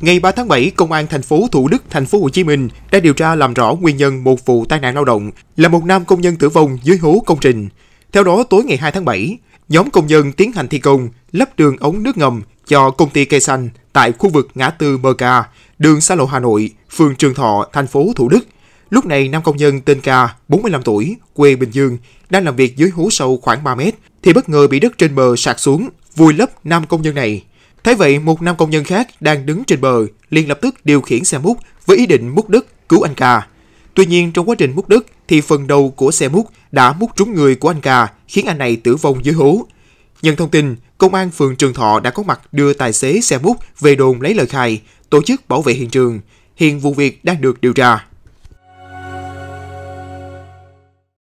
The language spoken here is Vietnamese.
Ngày 3 tháng 7, Công an thành phố Thủ Đức, thành phố Hồ Chí Minh đã điều tra làm rõ nguyên nhân một vụ tai nạn lao động là một nam công nhân tử vong dưới hố công trình. Theo đó, tối ngày 2 tháng 7, nhóm công nhân tiến hành thi công lắp đường ống nước ngầm cho công ty cây xanh tại khu vực ngã tư MK, đường xa lộ Hà Nội, phường Trường Thọ, thành phố Thủ Đức. Lúc này, nam công nhân tên K, 45 tuổi, quê Bình Dương, đang làm việc dưới hố sâu khoảng 3 mét, thì bất ngờ bị đất trên bờ sạt xuống, vùi lấp nam công nhân này thế vậy, một nam công nhân khác đang đứng trên bờ, liền lập tức điều khiển xe múc với ý định múc đất cứu anh ca. Tuy nhiên, trong quá trình múc đất thì phần đầu của xe múc đã múc trúng người của anh ca, khiến anh này tử vong dưới hố. Nhận thông tin, công an phường Trường Thọ đã có mặt đưa tài xế xe múc về đồn lấy lời khai, tổ chức bảo vệ hiện trường. Hiện vụ việc đang được điều tra.